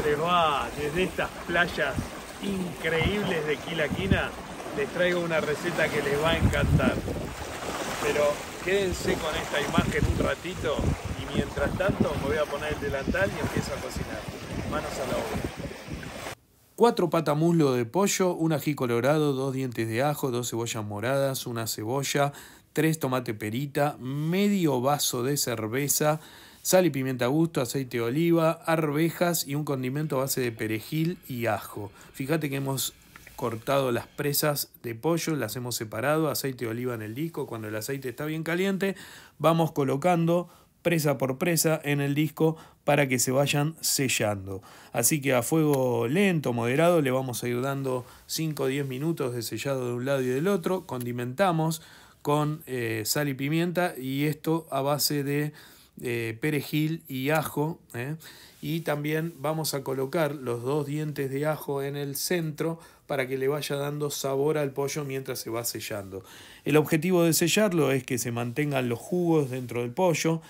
les va? Desde estas playas increíbles de Quilaquina les traigo una receta que les va a encantar. Pero quédense con esta imagen un ratito y mientras tanto me voy a poner el delantal y empiezo a cocinar. Manos a la obra. 4 muslo de pollo, un ají colorado, dos dientes de ajo, dos cebollas moradas, una cebolla, tres tomate perita, medio vaso de cerveza, Sal y pimienta a gusto, aceite de oliva, arvejas y un condimento a base de perejil y ajo. Fíjate que hemos cortado las presas de pollo, las hemos separado, aceite de oliva en el disco, cuando el aceite está bien caliente, vamos colocando presa por presa en el disco para que se vayan sellando. Así que a fuego lento, moderado, le vamos a ir dando 5 o 10 minutos de sellado de un lado y del otro, condimentamos con eh, sal y pimienta y esto a base de eh, perejil y ajo. ¿eh? Y también vamos a colocar los dos dientes de ajo en el centro para que le vaya dando sabor al pollo mientras se va sellando. El objetivo de sellarlo es que se mantengan los jugos dentro del pollo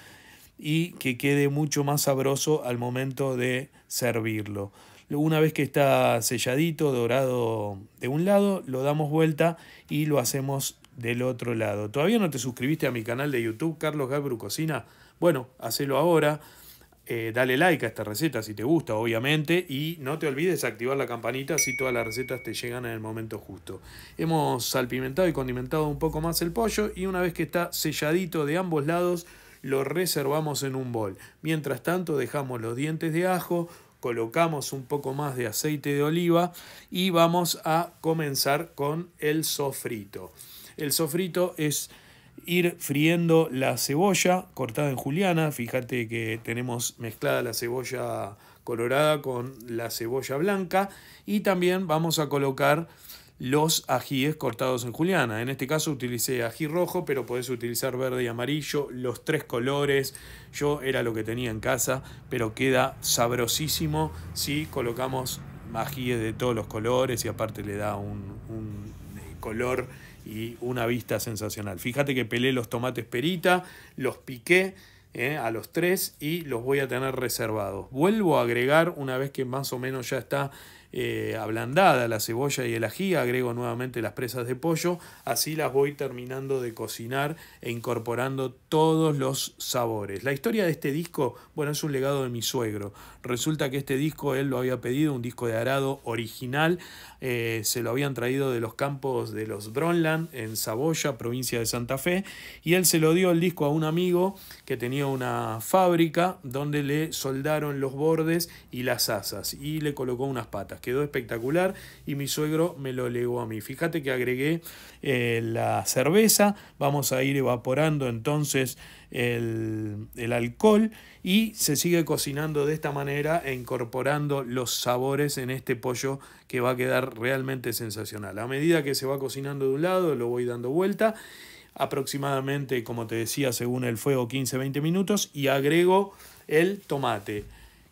y que quede mucho más sabroso al momento de servirlo. Una vez que está selladito, dorado de un lado, lo damos vuelta y lo hacemos del otro lado. ¿Todavía no te suscribiste a mi canal de YouTube, Carlos Gabru Cocina? Bueno, hacelo ahora. Eh, dale like a esta receta si te gusta, obviamente, y no te olvides activar la campanita si todas las recetas te llegan en el momento justo. Hemos salpimentado y condimentado un poco más el pollo y una vez que está selladito de ambos lados, lo reservamos en un bol. Mientras tanto, dejamos los dientes de ajo, colocamos un poco más de aceite de oliva y vamos a comenzar con el sofrito. El sofrito es ir friendo la cebolla cortada en juliana. Fíjate que tenemos mezclada la cebolla colorada con la cebolla blanca. Y también vamos a colocar los ajíes cortados en juliana. En este caso utilicé ají rojo, pero podés utilizar verde y amarillo, los tres colores. Yo era lo que tenía en casa, pero queda sabrosísimo si colocamos ajíes de todos los colores y aparte le da un, un eh, color y una vista sensacional. Fíjate que pelé los tomates perita, los piqué eh, a los tres y los voy a tener reservados. Vuelvo a agregar una vez que más o menos ya está eh, ablandada la cebolla y el ají, agrego nuevamente las presas de pollo, así las voy terminando de cocinar e incorporando todos los sabores. La historia de este disco, bueno, es un legado de mi suegro. Resulta que este disco él lo había pedido, un disco de arado original, eh, se lo habían traído de los campos de los Bronland en Saboya, provincia de Santa Fe, y él se lo dio el disco a un amigo que tenía una fábrica donde le soldaron los bordes y las asas y le colocó unas patas quedó espectacular y mi suegro me lo legó a mí. Fíjate que agregué eh, la cerveza, vamos a ir evaporando entonces el, el alcohol y se sigue cocinando de esta manera e incorporando los sabores en este pollo que va a quedar realmente sensacional. A medida que se va cocinando de un lado, lo voy dando vuelta aproximadamente, como te decía, según el fuego 15-20 minutos y agrego el tomate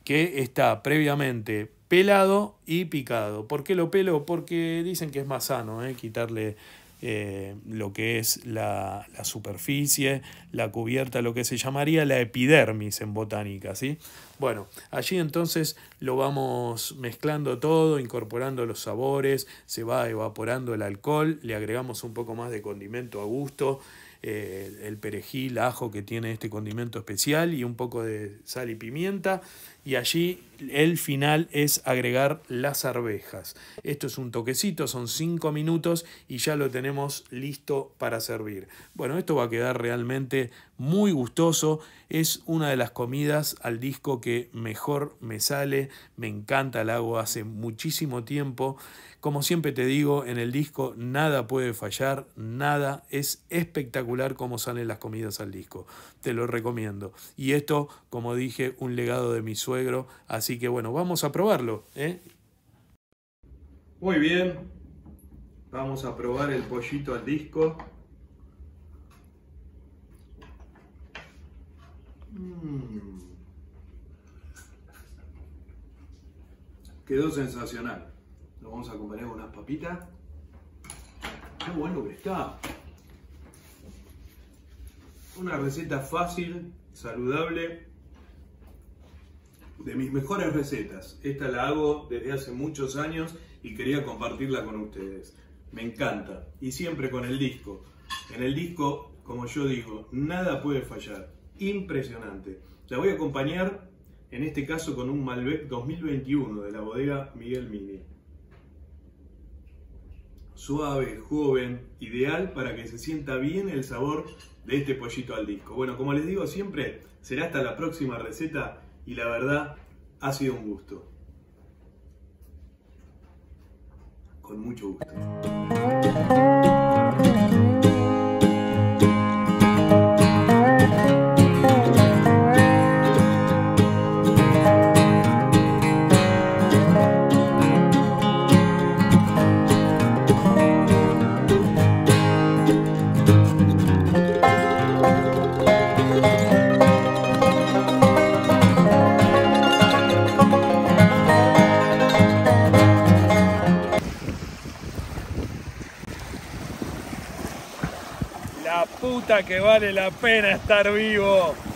que está previamente pelado y picado. ¿Por qué lo pelo? Porque dicen que es más sano ¿eh? quitarle eh, lo que es la, la, superficie, la cubierta, lo que se llamaría la epidermis en botánica. ¿sí? Bueno, allí entonces lo vamos mezclando todo, incorporando los sabores, se va evaporando el alcohol, le agregamos un poco más de condimento a gusto eh, el perejil, ajo que tiene este condimento especial y un poco de sal y pimienta. Y allí el final es agregar las arvejas. Esto es un toquecito, son 5 minutos y ya lo tenemos listo para servir. Bueno, esto va a quedar realmente muy gustoso. Es una de las comidas al disco que mejor me sale. Me encanta, la hago hace muchísimo tiempo. Como siempre te digo, en el disco nada puede fallar, nada es espectacular cómo salen las comidas al disco. Te lo recomiendo. Y esto, como dije, un legado de mi suegro. Así que bueno, vamos a probarlo. ¿eh? Muy bien. Vamos a probar el pollito al disco. Mm. Quedó sensacional. Lo vamos a comer con unas papitas. Qué bueno que está. Una receta fácil, saludable, de mis mejores recetas. Esta la hago desde hace muchos años y quería compartirla con ustedes. Me encanta. Y siempre con el disco. En el disco, como yo digo, nada puede fallar. Impresionante. La voy a acompañar, en este caso, con un Malbec 2021 de la bodega Miguel Mini. Suave, joven, ideal para que se sienta bien el sabor de este pollito al disco. Bueno, como les digo siempre, será hasta la próxima receta y la verdad ha sido un gusto. Con mucho gusto. puta que vale la pena estar vivo.